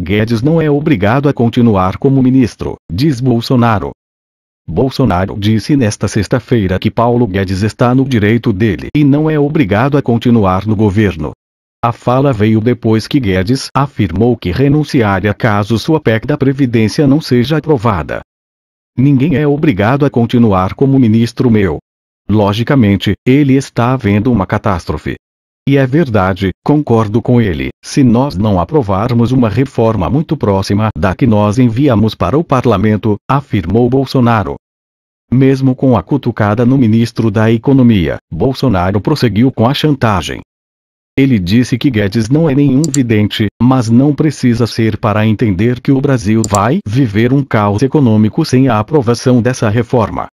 Guedes não é obrigado a continuar como ministro, diz Bolsonaro. Bolsonaro disse nesta sexta-feira que Paulo Guedes está no direito dele e não é obrigado a continuar no governo. A fala veio depois que Guedes afirmou que renunciaria caso sua PEC da Previdência não seja aprovada. Ninguém é obrigado a continuar como ministro meu. Logicamente, ele está vendo uma catástrofe, e é verdade, concordo com ele, se nós não aprovarmos uma reforma muito próxima da que nós enviamos para o parlamento, afirmou Bolsonaro. Mesmo com a cutucada no ministro da Economia, Bolsonaro prosseguiu com a chantagem. Ele disse que Guedes não é nenhum vidente, mas não precisa ser para entender que o Brasil vai viver um caos econômico sem a aprovação dessa reforma.